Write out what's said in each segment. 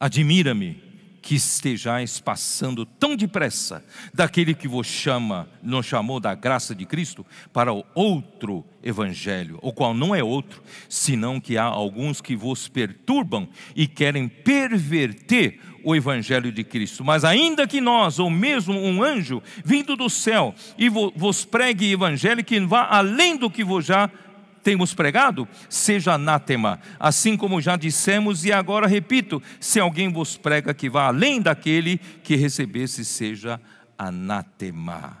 Admira-me que estejais passando tão depressa daquele que vos chama, nos chamou da graça de Cristo para o outro evangelho, o qual não é outro, senão que há alguns que vos perturbam e querem perverter o evangelho de Cristo. Mas ainda que nós, ou mesmo um anjo vindo do céu, e vos pregue evangelho que vá além do que vos já temos pregado, seja anátema, assim como já dissemos e agora repito: se alguém vos prega que vá além daquele que recebesse, seja anátema.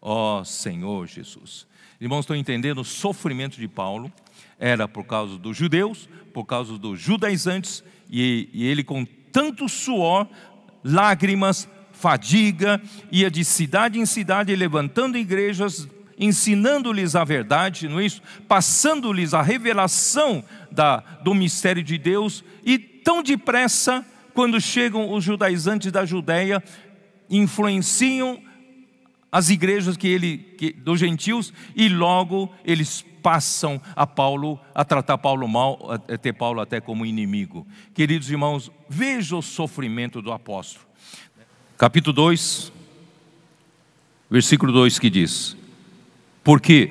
Ó oh, Senhor Jesus. Irmãos, estão entendendo o sofrimento de Paulo? Era por causa dos judeus, por causa dos judaizantes, e, e ele com tanto suor, lágrimas, fadiga, ia de cidade em cidade levantando igrejas ensinando-lhes a verdade, não é isso? Passando-lhes a revelação da, do mistério de Deus, e tão depressa, quando chegam os judaizantes da Judéia, influenciam as igrejas que ele, que, dos gentios, e logo eles passam a Paulo, a tratar Paulo mal, a ter Paulo até como inimigo. Queridos irmãos, veja o sofrimento do apóstolo. Capítulo 2, versículo 2 que diz: porque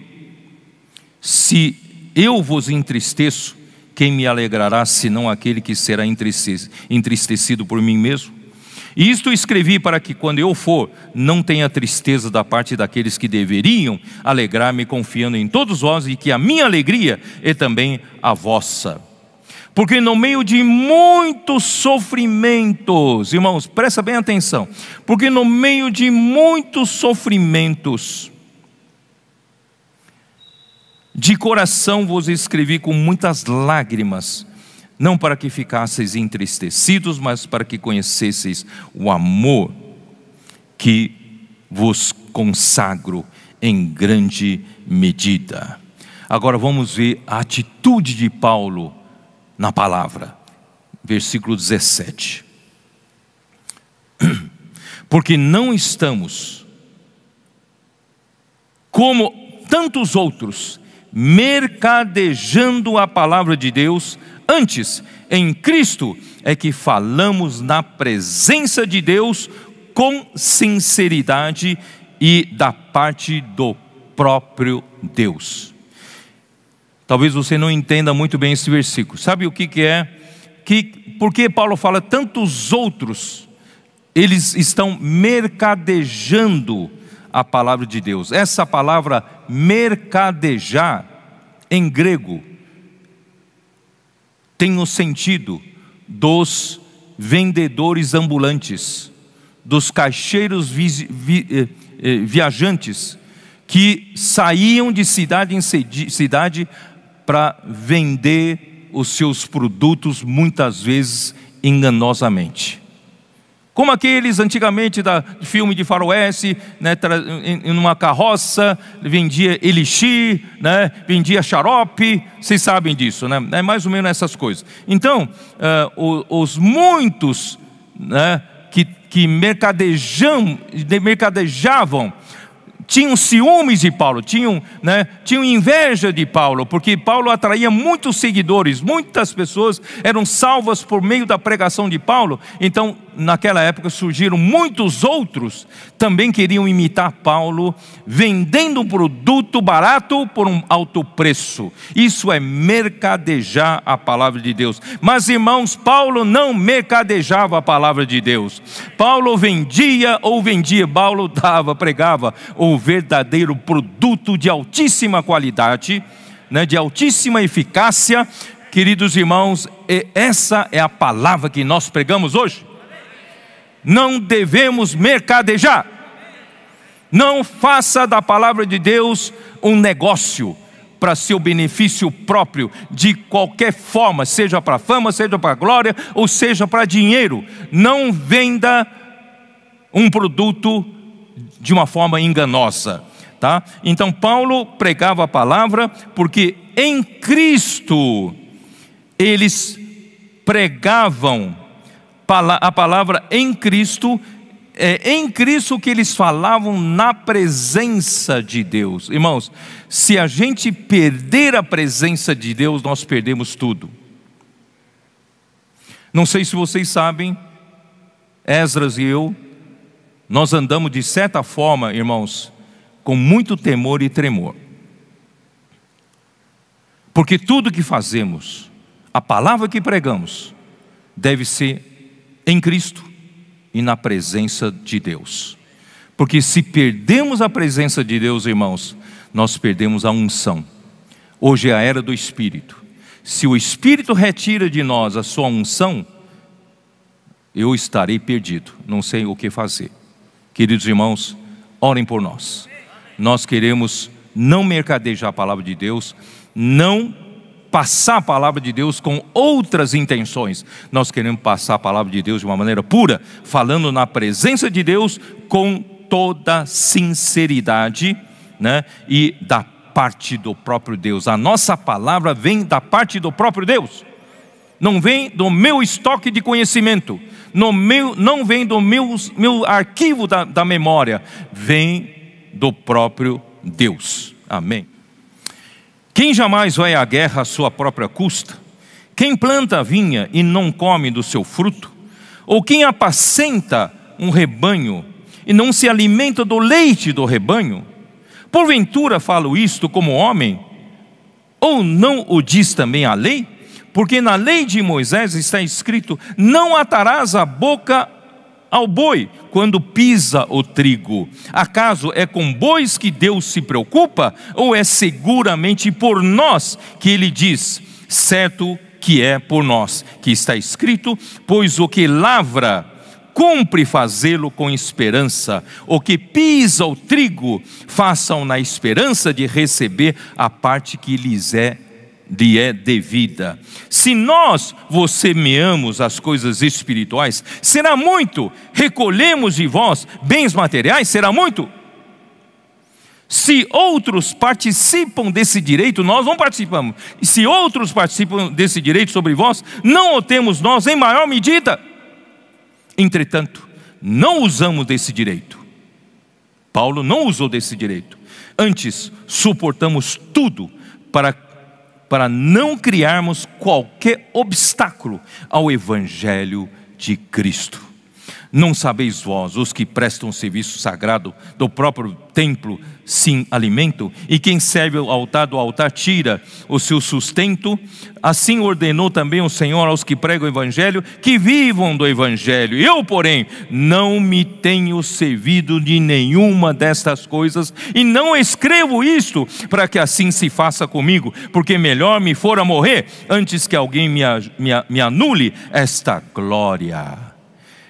se eu vos entristeço, quem me alegrará senão aquele que será entristecido por mim mesmo? E isto escrevi para que, quando eu for, não tenha tristeza da parte daqueles que deveriam alegrar-me, confiando em todos vós, e que a minha alegria é também a vossa. Porque no meio de muitos sofrimentos, irmãos, presta bem atenção, porque no meio de muitos sofrimentos, de coração vos escrevi com muitas lágrimas, não para que ficasseis entristecidos, mas para que conhecesseis o amor que vos consagro em grande medida. Agora vamos ver a atitude de Paulo na palavra, versículo 17. Porque não estamos, como tantos outros, mercadejando a palavra de Deus, antes, em Cristo, é que falamos na presença de Deus com sinceridade e da parte do próprio Deus. Talvez você não entenda muito bem esse versículo. Sabe o que, que é? Que, por que Paulo fala tantos outros? Eles estão mercadejando a palavra de Deus. Essa palavra mercadejar, em grego, tem o sentido dos vendedores ambulantes, dos caixeiros vi, vi, eh, eh, viajantes, que saíam de cidade em cidade para vender os seus produtos, muitas vezes enganosamente. Como aqueles antigamente da filme de faroeste, né, em uma carroça, vendia elixir, né, vendia xarope, vocês sabem disso, né? É mais ou menos essas coisas. Então, uh, eh, os, os muitos né, que, que mercadejam, mercadejavam tinham ciúmes de Paulo, tinham, né, tinham inveja de Paulo, porque Paulo atraía muitos seguidores, muitas pessoas eram salvas por meio da pregação de Paulo. Então, naquela época surgiram muitos outros, também queriam imitar Paulo, vendendo um produto barato por um alto preço. Isso é mercadejar a palavra de Deus. Mas irmãos, Paulo não mercadejava a palavra de Deus. Paulo vendia ou vendia, Paulo dava, pregava o verdadeiro produto de altíssima qualidade, né, de altíssima eficácia. Queridos irmãos, essa é a palavra que nós pregamos hoje não devemos mercadejar. Não faça da palavra de Deus um negócio para seu benefício próprio, de qualquer forma, seja para fama, seja para glória, ou seja para dinheiro. Não venda um produto de uma forma enganosa, tá? Então Paulo pregava a palavra porque em Cristo eles pregavam a palavra em Cristo, é em Cristo que eles falavam na presença de Deus. Irmãos, se a gente perder a presença de Deus, nós perdemos tudo. Não sei se vocês sabem, Esdras e eu, nós andamos de certa forma, irmãos, com muito temor e tremor. Porque tudo que fazemos, a palavra que pregamos, deve ser em Cristo e na presença de Deus. Porque se perdemos a presença de Deus, irmãos, nós perdemos a unção. Hoje é a era do Espírito. Se o Espírito retira de nós a sua unção, eu estarei perdido, não sei o que fazer. Queridos irmãos, orem por nós. Nós queremos não mercadejar a palavra de Deus, não passar a palavra de Deus com outras intenções. Nós queremos passar a palavra de Deus de uma maneira pura, falando na presença de Deus com toda sinceridade, né? E da parte do próprio Deus. A nossa palavra vem da parte do próprio Deus. Não vem do meu estoque de conhecimento, no meu, não vem do meu, meu arquivo da, da memória, vem do próprio Deus. Amém. Quem jamais vai à guerra à sua própria custa? Quem planta a vinha e não come do seu fruto? Ou quem apacenta um rebanho e não se alimenta do leite do rebanho? Porventura falo isto como homem? Ou não o diz também a lei? Porque na lei de Moisés está escrito: Não atarás a boca ao boi quando pisa o trigo? Acaso é com bois que Deus se preocupa? Ou é seguramente por nós que ele diz: certo que é por nós, que está escrito, pois o que lavra cumpre fazê-lo com esperança. O que pisa o trigo, façam na esperança de receber a parte que lhes é lhe é devida. Se nós meamos as coisas espirituais, será muito. Recolhemos de vós bens materiais, será muito. Se outros participam desse direito, nós não participamos. E se outros participam desse direito sobre vós, não o temos nós em maior medida. Entretanto, não usamos desse direito. Paulo não usou desse direito. Antes, suportamos tudo para para não criarmos qualquer obstáculo ao Evangelho de Cristo. Não sabeis vós, os que prestam serviço sagrado do próprio templo, sim alimento? E quem serve o altar do altar tira o seu sustento? Assim ordenou também o Senhor aos que pregam o Evangelho, que vivam do Evangelho. Eu, porém, não me tenho servido de nenhuma destas coisas, e não escrevo isto para que assim se faça comigo, porque melhor me fora morrer antes que alguém me, me, me anule esta glória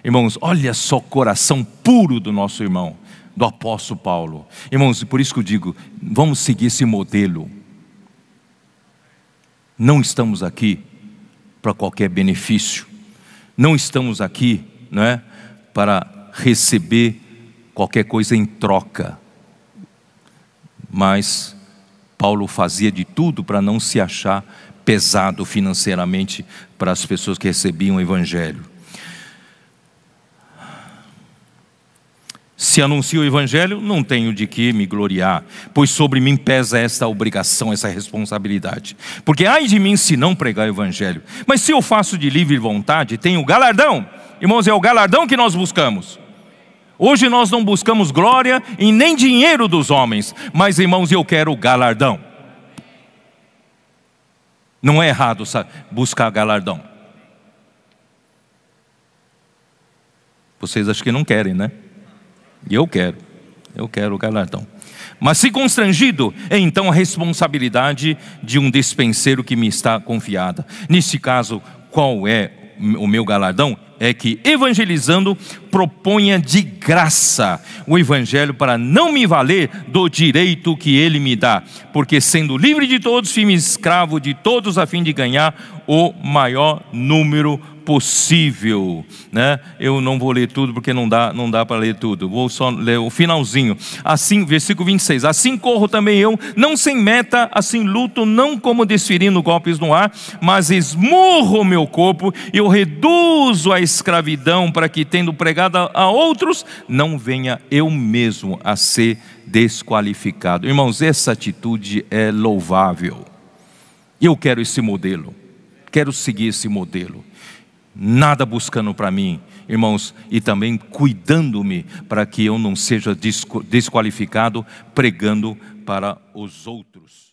Irmãos, olha só o coração puro do nosso irmão, do apóstolo Paulo. Irmãos, por isso que eu digo, vamos seguir esse modelo. Não estamos aqui para qualquer benefício. Não estamos aqui, não é, para receber qualquer coisa em troca. Mas Paulo fazia de tudo para não se achar pesado financeiramente para as pessoas que recebiam o evangelho. Se anuncio o Evangelho, não tenho de que me gloriar, pois sobre mim pesa esta obrigação, essa responsabilidade. Porque ai de mim se não pregar o Evangelho. Mas se eu faço de livre vontade, tenho galardão. Irmãos, é o galardão que nós buscamos. Hoje nós não buscamos glória e nem dinheiro dos homens, mas irmãos, eu quero galardão. Não é errado buscar galardão. Vocês acham que não querem, né? E eu quero, eu quero o galardão. Mas se constrangido, é então a responsabilidade de um despenseiro que me está confiada. Neste caso, qual é o meu galardão? É que evangelizando proponha de graça o Evangelho para não me valer do direito que ele me dá, porque sendo livre de todos, fui escravo de todos a fim de ganhar o maior número possível, né? Eu não vou ler tudo porque não dá, não dá para ler tudo. Vou só ler o finalzinho. Assim, versículo 26. Assim corro também eu, não sem meta, assim luto, não como desferindo golpes no ar, mas esmurro meu corpo, e eu reduzo a escravidão para que tendo pregado a outros, não venha eu mesmo a ser desqualificado. Irmãos, essa atitude é louvável. Eu quero esse modelo, quero seguir esse modelo. Nada buscando para mim, irmãos, e também cuidando-me para que eu não seja desqualificado pregando para os outros.